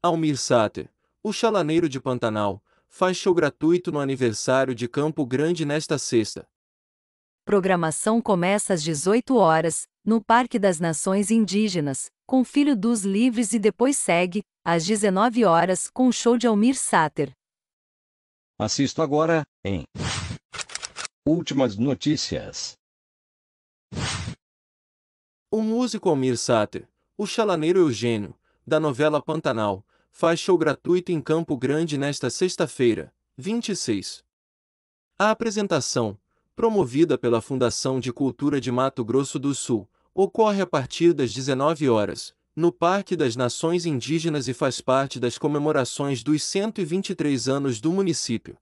Almir Sater, o chalaneiro de Pantanal, faz show gratuito no aniversário de Campo Grande nesta sexta. Programação começa às 18 horas, no Parque das Nações Indígenas, com Filho dos Livres e depois segue, às 19 horas, com show de Almir Sater. Assisto agora, em Últimas Notícias. O músico Almir Sater, o chalaneiro Eugênio, da novela Pantanal, faz show gratuito em Campo Grande nesta sexta-feira, 26. A apresentação, promovida pela Fundação de Cultura de Mato Grosso do Sul, ocorre a partir das 19 horas, no Parque das Nações Indígenas e faz parte das comemorações dos 123 anos do município.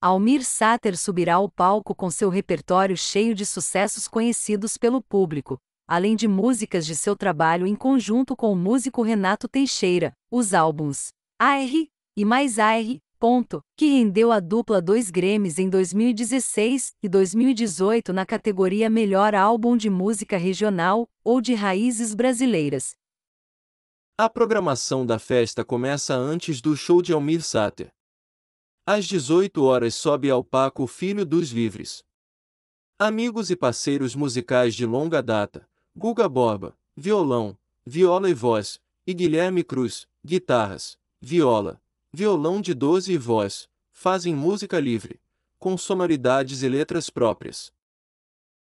Almir Sater subirá ao palco com seu repertório cheio de sucessos conhecidos pelo público, além de músicas de seu trabalho em conjunto com o músico Renato Teixeira, os álbuns AR e mais AR, ponto, que rendeu a dupla dois Grêmios em 2016 e 2018 na categoria Melhor Álbum de Música Regional ou de Raízes Brasileiras. A programação da festa começa antes do show de Almir Sater. Às 18 horas sobe ao Paco Filho dos Livres. Amigos e parceiros musicais de longa data, Guga Borba, violão, viola e voz, e Guilherme Cruz, guitarras, viola, violão de 12 e voz, fazem música livre, com sonoridades e letras próprias.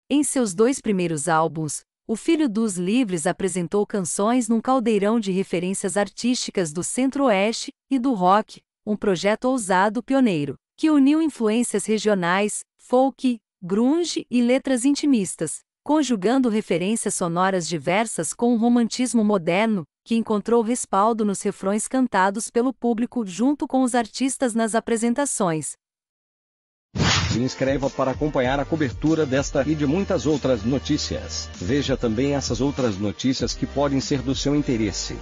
Em seus dois primeiros álbuns, o Filho dos Livres apresentou canções num caldeirão de referências artísticas do Centro-Oeste e do rock, um projeto ousado pioneiro, que uniu influências regionais, folk, grunge e letras intimistas, conjugando referências sonoras diversas com um romantismo moderno, que encontrou respaldo nos refrões cantados pelo público junto com os artistas nas apresentações. Se inscreva para acompanhar a cobertura desta e de muitas outras notícias. Veja também essas outras notícias que podem ser do seu interesse.